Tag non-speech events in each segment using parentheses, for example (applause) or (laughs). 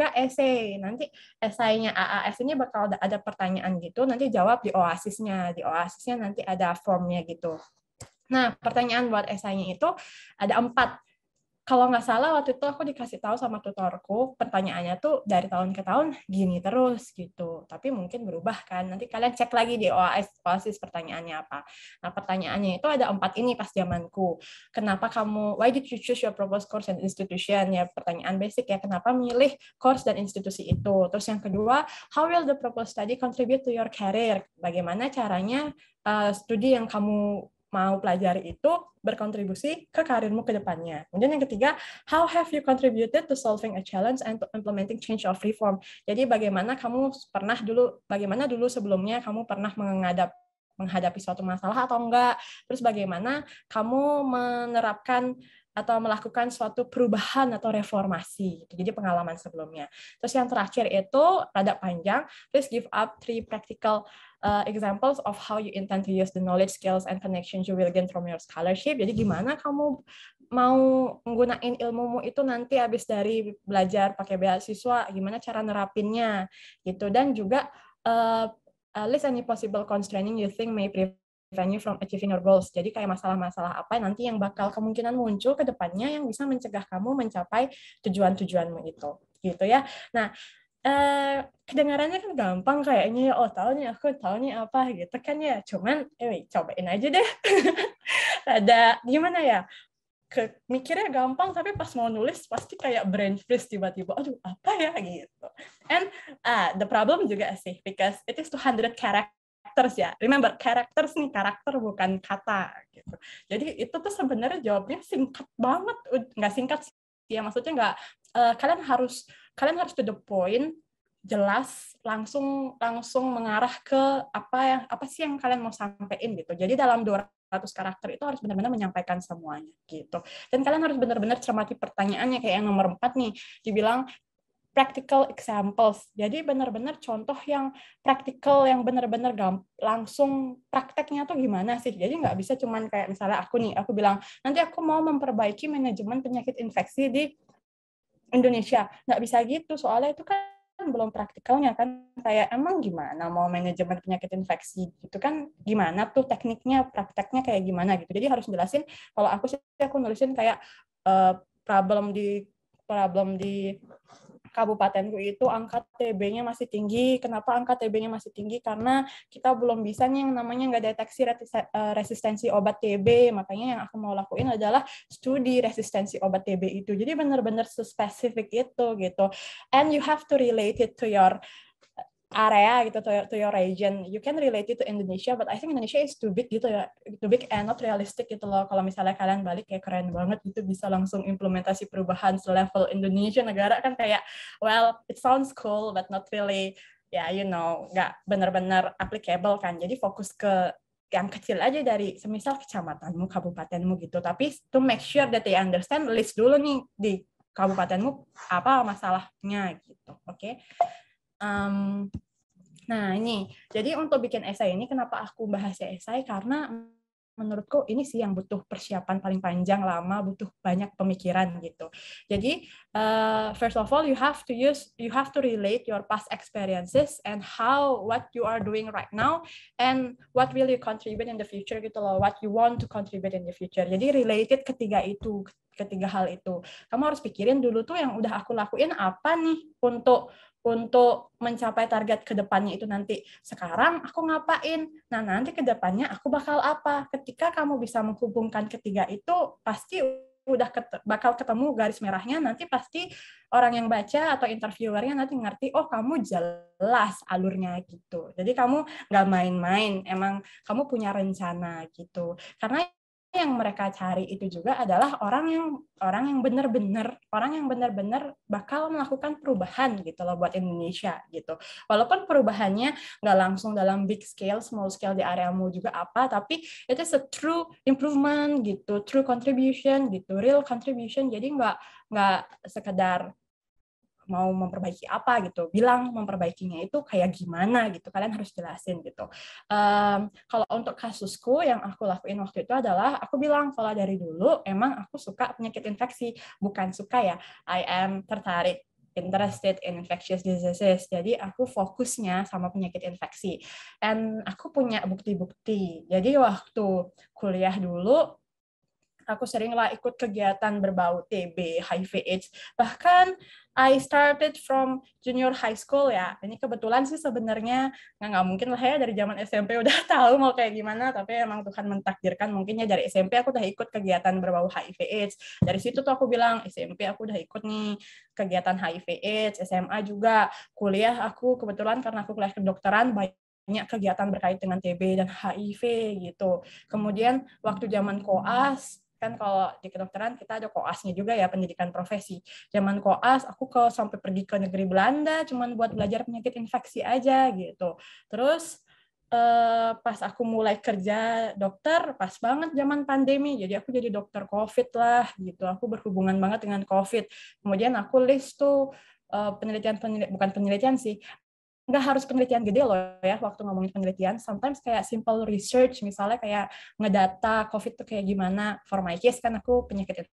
juga esai. Nanti esainya AAS ini e bakal ada, ada pertanyaan gitu, nanti jawab di oasisnya. Di oasisnya nanti ada formnya gitu. Nah, pertanyaan buat esainya itu ada empat kalau nggak salah waktu itu aku dikasih tahu sama tutorku pertanyaannya tuh dari tahun ke tahun gini terus gitu tapi mungkin berubah kan nanti kalian cek lagi di OAS OASIS pertanyaannya apa nah pertanyaannya itu ada empat ini pas zamanku kenapa kamu why did you choose your proposed course and institution ya pertanyaan basic ya kenapa milih course dan institusi itu terus yang kedua how will the proposed study contribute to your career bagaimana caranya uh, studi yang kamu mau pelajari itu berkontribusi ke karirmu ke depannya. Kemudian yang ketiga, how have you contributed to solving a challenge and to implementing change of reform? Jadi bagaimana kamu pernah dulu bagaimana dulu sebelumnya kamu pernah menghadap menghadapi suatu masalah atau enggak? Terus bagaimana kamu menerapkan atau melakukan suatu perubahan atau reformasi. Gitu. Jadi pengalaman sebelumnya. Terus yang terakhir itu rada panjang, please give up three practical uh, examples of how you intend to use the knowledge, skills, and connections you will gain from your scholarship. Jadi gimana kamu mau menggunakan ilmumu itu nanti habis dari belajar pakai beasiswa, gimana cara nerapinnya gitu. Dan juga uh, uh list any possible constraining you think may prevent prevent you from achieving your goals. Jadi kayak masalah-masalah apa nanti yang bakal kemungkinan muncul ke depannya yang bisa mencegah kamu mencapai tujuan-tujuanmu itu. Gitu ya. Nah, eh, kedengarannya kan gampang kayaknya ya oh tahu nih aku tahu nih apa gitu kan ya. Cuman eh cobain aja deh. (laughs) Ada gimana ya? Ke, mikirnya gampang tapi pas mau nulis pasti kayak brain freeze tiba-tiba aduh apa ya gitu and uh, the problem juga sih because it is 200 characters characters ya. Remember, characters nih, karakter bukan kata. Gitu. Jadi itu tuh sebenarnya jawabnya singkat banget. Nggak singkat sih, ya maksudnya nggak, uh, kalian harus kalian harus to the point, jelas langsung langsung mengarah ke apa yang apa sih yang kalian mau sampaikan gitu. Jadi dalam dua ratus karakter itu harus benar-benar menyampaikan semuanya gitu. Dan kalian harus benar-benar cermati pertanyaannya kayak yang nomor empat nih dibilang practical examples. Jadi benar-benar contoh yang practical yang benar-benar langsung prakteknya tuh gimana sih. Jadi nggak bisa cuman kayak misalnya aku nih, aku bilang, nanti aku mau memperbaiki manajemen penyakit infeksi di Indonesia. Nggak bisa gitu, soalnya itu kan belum praktikalnya kan kayak emang gimana mau manajemen penyakit infeksi gitu kan gimana tuh tekniknya prakteknya kayak gimana gitu jadi harus jelasin kalau aku sih aku nulisin kayak uh, problem di problem di kabupatenku itu angka TB-nya masih tinggi. Kenapa angka TB-nya masih tinggi? Karena kita belum bisa nih yang namanya nggak deteksi eh, resistensi obat TB. Makanya yang aku mau lakuin adalah studi resistensi obat TB itu. Jadi benar-benar spesifik itu gitu. And you have to relate it to your area gitu to your, to your region you can relate it to Indonesia but I think Indonesia is too big gitu ya too big and not realistic gitu loh kalau misalnya kalian balik kayak keren banget itu bisa langsung implementasi perubahan selevel Indonesia negara kan kayak well it sounds cool but not really ya yeah, you know nggak benar-benar applicable kan jadi fokus ke yang kecil aja dari semisal kecamatanmu, kabupatenmu gitu. Tapi to make sure that they understand, list dulu nih di kabupatenmu apa masalahnya gitu. Oke. Okay? Um, nah ini, jadi untuk bikin esai ini kenapa aku bahas esai karena menurutku ini sih yang butuh persiapan paling panjang lama butuh banyak pemikiran gitu jadi uh, first of all you have to use you have to relate your past experiences and how what you are doing right now and what will you contribute in the future gitu loh what you want to contribute in the future jadi related ketiga itu ketiga hal itu kamu harus pikirin dulu tuh yang udah aku lakuin apa nih untuk untuk mencapai target ke depannya itu nanti. Sekarang aku ngapain? Nah, nanti ke depannya aku bakal apa? Ketika kamu bisa menghubungkan ketiga itu, pasti udah ket bakal ketemu garis merahnya, nanti pasti orang yang baca atau interviewernya nanti ngerti, oh kamu jelas alurnya gitu. Jadi kamu nggak main-main, emang kamu punya rencana gitu. Karena yang mereka cari itu juga adalah orang yang orang yang benar-benar orang yang benar-benar bakal melakukan perubahan gitu loh buat Indonesia gitu. Walaupun perubahannya nggak langsung dalam big scale, small scale di areamu juga apa, tapi itu a true improvement gitu, true contribution gitu, real contribution. Jadi nggak nggak sekedar mau memperbaiki apa gitu bilang memperbaikinya itu kayak gimana gitu kalian harus jelasin gitu um, kalau untuk kasusku yang aku lakuin waktu itu adalah aku bilang kalau dari dulu emang aku suka penyakit infeksi bukan suka ya I am tertarik interested in infectious diseases. Jadi aku fokusnya sama penyakit infeksi. And aku punya bukti-bukti. Jadi waktu kuliah dulu aku seringlah ikut kegiatan berbau TB, HIV AIDS. Bahkan I started from junior high school ya. Ini kebetulan sih sebenarnya nggak mungkin lah ya dari zaman SMP udah (laughs) tahu mau kayak gimana, tapi emang Tuhan mentakdirkan mungkinnya dari SMP aku udah ikut kegiatan berbau HIV AIDS. Dari situ tuh aku bilang SMP aku udah ikut nih kegiatan HIV AIDS, SMA juga, kuliah aku kebetulan karena aku kuliah kedokteran baik banyak kegiatan berkait dengan TB dan HIV gitu. Kemudian waktu zaman koas kan kalau di kedokteran kita ada koasnya juga ya pendidikan profesi zaman koas aku ke sampai pergi ke negeri Belanda cuman buat belajar penyakit infeksi aja gitu terus eh, pas aku mulai kerja dokter pas banget zaman pandemi jadi aku jadi dokter covid lah gitu aku berhubungan banget dengan covid kemudian aku list tuh penelitian eh, penelitian bukan penelitian sih nggak harus penelitian gede loh ya waktu ngomongin penelitian sometimes kayak simple research misalnya kayak ngedata covid tuh kayak gimana for my case kan aku penyakit itu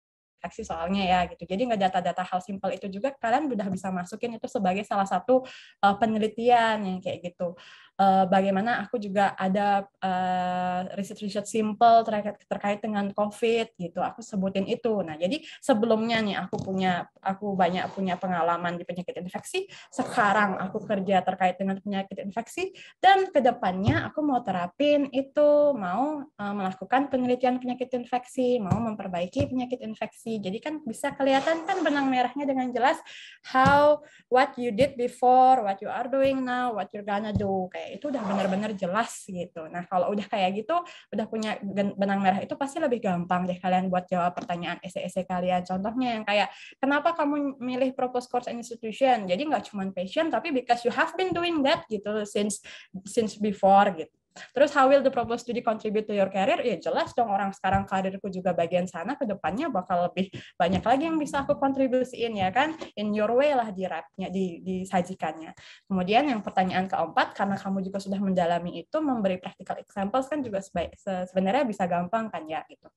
infeksi soalnya ya gitu. Jadi nggak data-data hal simpel itu juga kalian udah bisa masukin itu sebagai salah satu uh, penelitian yang kayak gitu uh, bagaimana aku juga ada uh, eh, riset-riset simple terkait terkait dengan COVID gitu. Aku sebutin itu. Nah, jadi sebelumnya nih aku punya aku banyak punya pengalaman di penyakit infeksi. Sekarang aku kerja terkait dengan penyakit infeksi dan kedepannya aku mau terapin itu mau uh, melakukan penelitian penyakit infeksi, mau memperbaiki penyakit infeksi. Jadi kan bisa kelihatan kan benang merahnya dengan jelas how what you did before, what you are doing now, what you're gonna do kayak itu udah benar-benar jelas gitu. Nah, kalau udah kayak gitu, udah punya benang merah itu pasti lebih gampang deh kalian buat jawab pertanyaan esai-esai kalian. Contohnya yang kayak, kenapa kamu milih Propose Course and Institution? Jadi nggak cuma passion, tapi because you have been doing that gitu since since before gitu. Terus how will the proposed study contribute to your career? Ya jelas dong orang sekarang karirku juga bagian sana ke depannya bakal lebih banyak lagi yang bisa aku kontribusiin ya kan in your way lah di rapnya di disajikannya. Kemudian yang pertanyaan keempat karena kamu juga sudah mendalami itu memberi practical examples kan juga sebaik, sebenarnya bisa gampang kan ya gitu.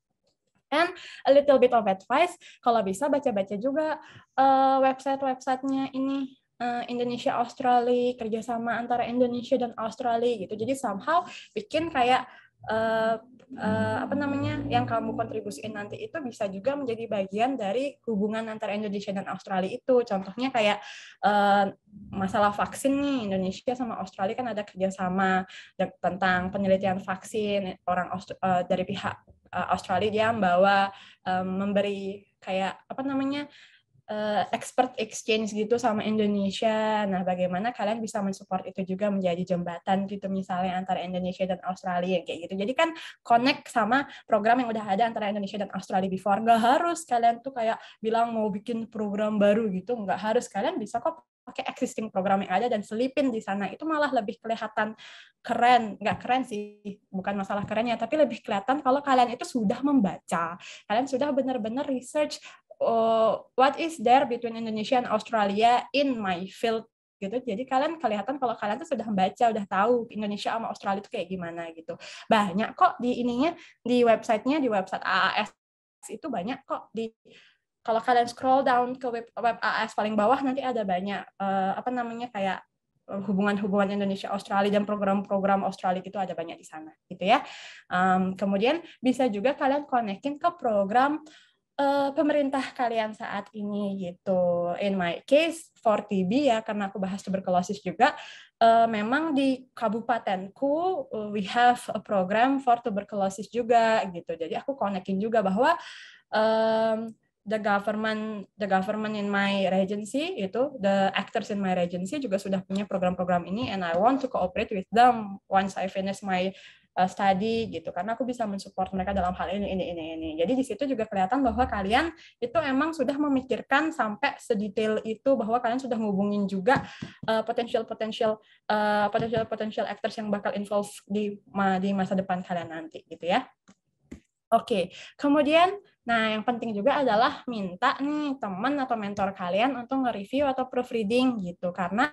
And a little bit of advice, kalau bisa baca-baca juga uh, website-websitenya ini Eh, Indonesia Australia kerjasama antara Indonesia dan Australia gitu jadi somehow bikin kayak uh, uh, apa namanya yang kamu kontribusiin nanti itu bisa juga menjadi bagian dari hubungan antara Indonesia dan Australia itu contohnya kayak uh, masalah vaksin nih Indonesia sama Australia kan ada kerjasama tentang penelitian vaksin orang Aust uh, dari pihak uh, Australia dia membawa um, memberi kayak apa namanya uh, expert exchange gitu sama Indonesia. Nah, bagaimana kalian bisa mensupport itu juga menjadi jembatan gitu misalnya antara Indonesia dan Australia kayak gitu. Jadi kan connect sama program yang udah ada antara Indonesia dan Australia before. Gak harus kalian tuh kayak bilang mau bikin program baru gitu. Gak harus kalian bisa kok pakai existing program yang ada dan selipin di sana itu malah lebih kelihatan keren nggak keren sih bukan masalah kerennya tapi lebih kelihatan kalau kalian itu sudah membaca kalian sudah benar-benar research uh, what is there between Indonesia and Australia in my field gitu. Jadi kalian kelihatan kalau kalian tuh sudah membaca, udah tahu Indonesia sama Australia itu kayak gimana gitu. Banyak kok di ininya di websitenya di website AAS itu banyak kok di kalau kalian scroll down ke web, web AAS paling bawah nanti ada banyak uh, apa namanya kayak eh, hubungan-hubungan Indonesia Australia dan program-program Australia itu ada banyak di sana gitu ya. Um, kemudian bisa juga kalian konekin ke program uh, pemerintah kalian saat ini gitu. In my case, for TB ya, karena aku bahas tuberkulosis juga, uh, memang di kabupatenku eh, we have a program for tuberculosis juga gitu. Jadi aku konekin juga bahwa um, the government the government in my regency itu the actors in my regency juga sudah punya program-program ini and I want to cooperate with them once I finish my uh, study gitu karena aku bisa mensupport mereka dalam hal ini ini ini ini jadi di situ juga kelihatan bahwa kalian itu emang sudah memikirkan sampai sedetail itu bahwa kalian sudah ngubungin juga uh, eh, potensial potensial uh, eh, potensial potensial actors yang bakal involve di ma di masa depan kalian nanti gitu ya oke okay. kemudian Nah, yang penting juga adalah minta nih teman atau mentor kalian untuk nge-review atau proofreading gitu. Karena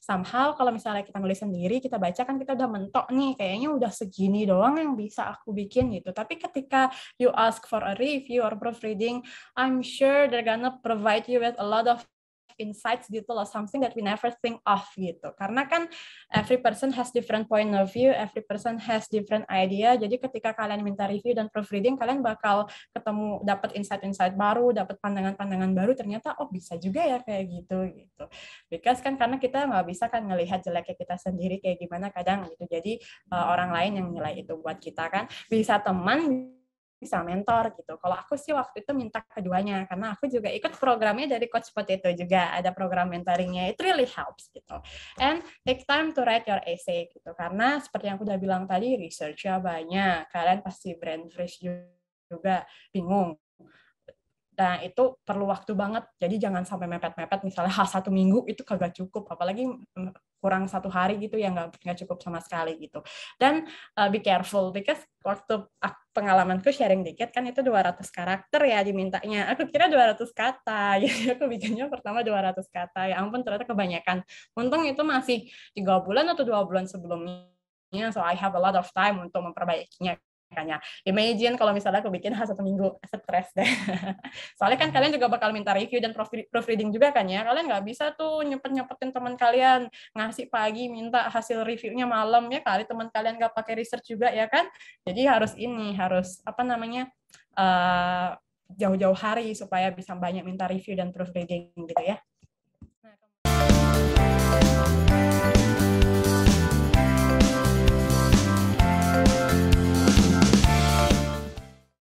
somehow kalau misalnya kita nulis sendiri, kita baca kan kita udah mentok nih, kayaknya udah segini doang yang bisa aku bikin gitu. Tapi ketika you ask for a review or proofreading, I'm sure they're gonna provide you with a lot of insights gitu loh, something that we never think of gitu. Karena kan every person has different point of view, every person has different idea. Jadi ketika kalian minta review dan proofreading, kalian bakal ketemu dapat insight-insight baru, dapat pandangan-pandangan baru. Ternyata oh bisa juga ya kayak gitu gitu. Because kan karena kita nggak bisa kan ngelihat jeleknya kita sendiri kayak gimana kadang gitu. Jadi uh, orang lain yang nilai itu buat kita kan bisa teman bisa mentor gitu. Kalau aku sih waktu itu minta keduanya karena aku juga ikut programnya dari Coach Potato juga ada program mentoringnya. It really helps gitu. And take time to write your essay gitu karena seperti yang aku udah bilang tadi researchnya banyak. Kalian pasti brand fresh juga bingung Nah, itu perlu waktu banget. Jadi jangan sampai mepet-mepet. Misalnya H satu minggu itu kagak cukup. Apalagi mm, kurang satu hari gitu ya nggak cukup sama sekali gitu. Dan uh, be careful because waktu pengalamanku sharing dikit kan itu 200 karakter ya dimintanya. Aku kira 200 kata. (laughs) Jadi aku bikinnya pertama 200 kata. Ya ampun ternyata kebanyakan. Untung itu masih tiga bulan atau dua bulan sebelumnya. So I have a lot of time untuk memperbaikinya kayaknya, imagine kalau misalnya aku bikin (laughs) satu minggu stress deh (laughs) soalnya kan hmm. kalian juga bakal minta review dan proofreading juga kan ya kalian nggak bisa tuh nyepet nyepetin teman kalian ngasih pagi minta hasil reviewnya malam ya kali teman kalian nggak pakai research juga ya kan jadi harus ini harus apa namanya eh, jauh-jauh hari supaya bisa banyak minta review dan proofreading gitu ya